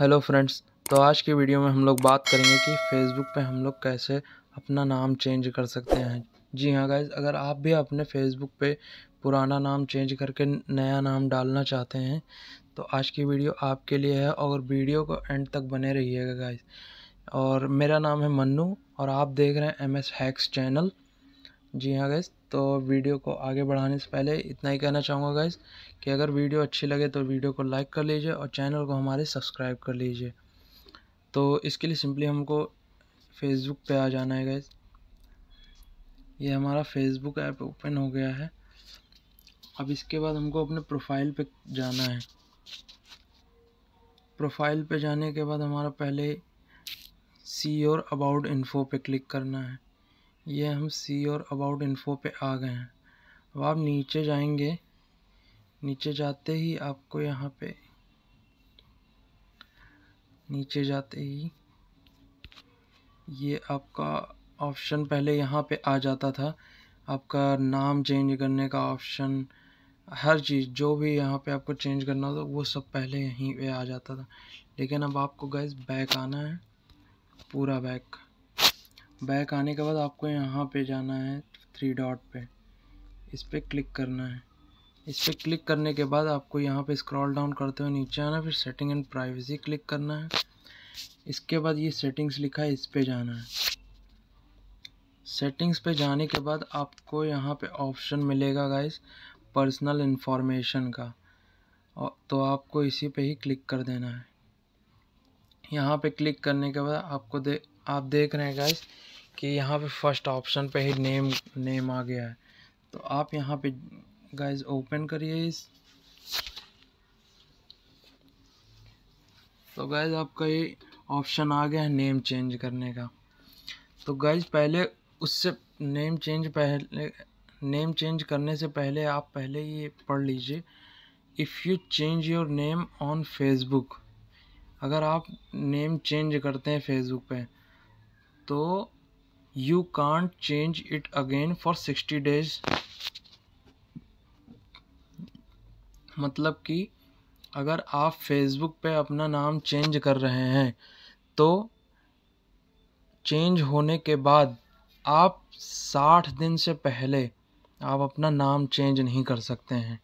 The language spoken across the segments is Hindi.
हेलो फ्रेंड्स तो आज की वीडियो में हम लोग बात करेंगे कि फ़ेसबुक पे हम लोग कैसे अपना नाम चेंज कर सकते हैं जी हाँ गाइज अगर आप भी अपने फ़ेसबुक पे पुराना नाम चेंज करके नया नाम डालना चाहते हैं तो आज की वीडियो आपके लिए है और वीडियो को एंड तक बने रहिएगा गाइज और मेरा नाम है मन्नू और आप देख रहे हैं एम एस हैक्स चैनल जी हाँ गैस तो वीडियो को आगे बढ़ाने से पहले इतना ही कहना चाहूँगा गैस कि अगर वीडियो अच्छी लगे तो वीडियो को लाइक कर लीजिए और चैनल को हमारे सब्सक्राइब कर लीजिए तो इसके लिए सिंपली हमको फेसबुक पे आ जाना है गैस ये हमारा फेसबुक ऐप ओपन हो गया है अब इसके बाद हमको अपने प्रोफाइल पर जाना है प्रोफाइल पर जाने के बाद हमारा पहले सी और अबाउट इन्फो पर क्लिक करना है ये हम सी और अबाउट इन्फो पे आ गए हैं अब आप नीचे जाएंगे नीचे जाते ही आपको यहाँ पे नीचे जाते ही ये आपका ऑप्शन पहले यहाँ पे आ जाता था आपका नाम चेंज करने का ऑप्शन हर चीज़ जो भी यहाँ पे आपको चेंज करना होता तो वो सब पहले यहीं पे आ जाता था लेकिन अब आपको गैस बैक आना है पूरा बैक बैक आने के बाद आपको यहाँ पे जाना है थ्री डॉट पे इस पर क्लिक करना है इस पर क्लिक करने के बाद आपको यहाँ पे स्क्रॉल डाउन करते हुए नीचे आना फिर सेटिंग एंड प्राइवेसी क्लिक करना है इसके बाद ये सेटिंग्स लिखा है इस पर जाना है सेटिंग्स पे जाने के बाद आपको यहाँ पे ऑप्शन मिलेगा गाइस पर्सनल इन्फॉर्मेशन का तो आपको इसी पे ही क्लिक कर देना है यहाँ पे क्लिक करने के बाद आपको दे आप देख रहे हैं गाइस कि यहाँ पे फर्स्ट ऑप्शन पे ही नेम नेम आ गया है तो आप यहाँ पे गाइज ओपन करिए इस तो गाइज आपका ये ऑप्शन आ गया है नेम चेंज करने का तो गाइज पहले उससे नेम चेंज पहले नेम चेंज करने से पहले आप पहले ये पढ़ लीजिए if you change your name on Facebook अगर आप नेम चेंज करते हैं फेसबुक पे तो you can't change it again for sixty days मतलब कि अगर आप फेसबुक पे अपना नाम चेंज कर रहे हैं तो चेंज होने के बाद आप साठ दिन से पहले आप अपना नाम चेंज नहीं कर सकते हैं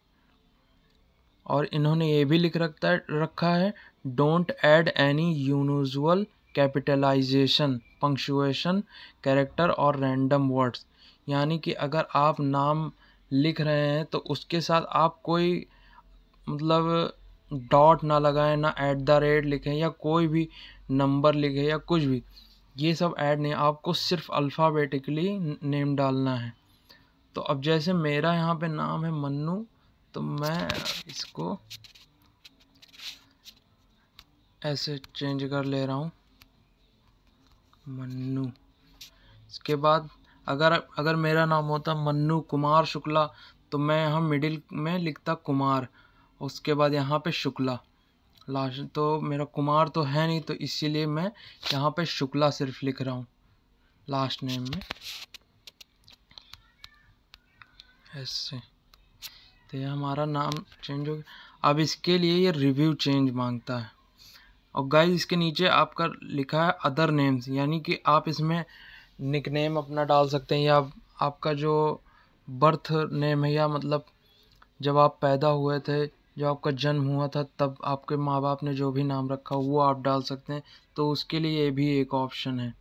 और इन्होंने ये भी लिख रखता है रखा है don't add any unusual capitalisation punctuation character और रैंडम वर्ड्स यानी कि अगर आप नाम लिख रहे हैं तो उसके साथ आप कोई मतलब डॉट ना लगाएं ना ऐट द रेट लिखें या कोई भी नंबर लिखें या कुछ भी ये सब ऐड नहीं आपको सिर्फ अल्फ़ाबेटिकली नेम डालना है तो अब जैसे मेरा यहाँ पे नाम है मन्नू तो मैं इसको ऐसे चेंज कर ले रहा हूँ मन्नू इसके बाद अगर अगर मेरा नाम होता मन्नू कुमार शुक्ला तो मैं यहाँ मिडिल में लिखता कुमार उसके बाद यहाँ पे शुक्ला लास्ट तो मेरा कुमार तो है नहीं तो इसीलिए मैं यहाँ पे शुक्ला सिर्फ लिख रहा हूँ लास्ट नेम में ऐसे तो ये हमारा नाम चेंज हो गया अब इसके लिए ये रिव्यू चेंज मांगता है और गाइज इसके नीचे आपका लिखा है अदर नेम्स यानी कि आप इसमें निक नेम अपना डाल सकते हैं या आपका जो बर्थ नेम है या मतलब जब आप पैदा हुए थे जब आपका जन्म हुआ था तब आपके माँ बाप ने जो भी नाम रखा वो आप डाल सकते हैं तो उसके लिए ये भी एक ऑप्शन है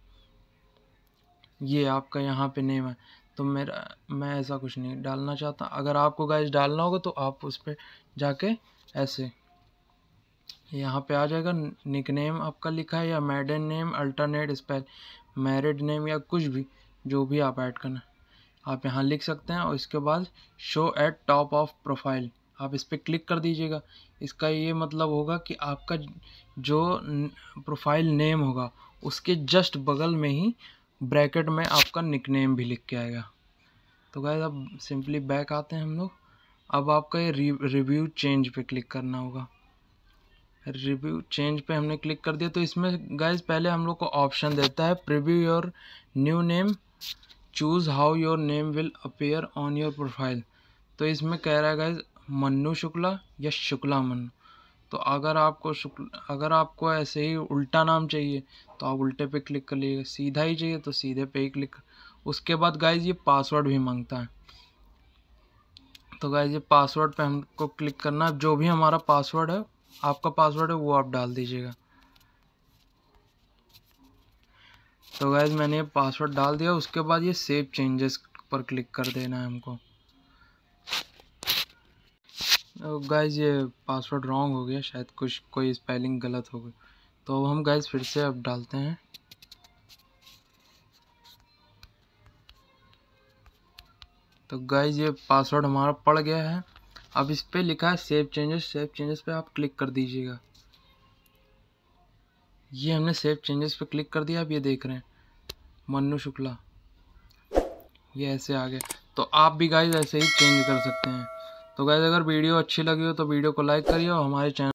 ये आपका यहाँ पे नेम है तो मेरा मैं ऐसा कुछ नहीं डालना चाहता अगर आपको गाइस डालना होगा तो आप उस पर जाके ऐसे यहाँ पे आ जाएगा निक नेम आपका लिखा है या maiden name alternate spell married name या कुछ भी जो भी आप ऐड करना आप यहाँ लिख सकते हैं और इसके बाद show at top of profile आप इस पर क्लिक कर दीजिएगा इसका ये मतलब होगा कि आपका जो प्रोफाइल नेम होगा उसके जस्ट बगल में ही ब्रैकेट में आपका निक नेम भी लिख के आएगा तो गाय अब सिंपली बैक आते हैं हम लोग अब आपका ये रिव्यू चेंज पे क्लिक करना होगा रिव्यू चेंज पे हमने क्लिक कर दिया तो इसमें गाइज पहले हम लोग को ऑप्शन देता है preview your new name choose how your name will appear on your profile तो इसमें कह रहा है गाइज मन्नू शुक्ला या शुक्ला मन्नू तो अगर आपको शुक्ला अगर आपको ऐसे ही उल्टा नाम चाहिए तो आप उल्टे पे क्लिक कर लीजिएगा सीधा ही चाहिए तो सीधे पे ही क्लिक उसके बाद गाइज ये पासवर्ड भी मांगता है तो गाइज ये पासवर्ड पे हमको क्लिक करना है जो भी हमारा पासवर्ड है आपका पासवर्ड है वो आप डाल दीजिएगा तो गैज़ मैंने पासवर्ड डाल दिया उसके बाद ये सेव चेंजेस पर क्लिक कर देना है हमको तो गैज ये पासवर्ड रॉन्ग हो गया शायद कुछ कोई स्पेलिंग गलत हो गई तो हम गैज फिर से अब डालते हैं तो गैज ये पासवर्ड हमारा पड़ गया है अब इस पर लिखा है सेव चेंजेस सेव चेंजेस पे आप क्लिक कर दीजिएगा ये हमने सेव चेंजेस पे क्लिक कर दिया आप ये देख रहे हैं मन्नू शुक्ला ये ऐसे आ गए तो आप भी गाइज ऐसे ही चेंज कर सकते हैं तो गाइज अगर वीडियो अच्छी लगी हो तो वीडियो को लाइक करिए और हमारे चैनल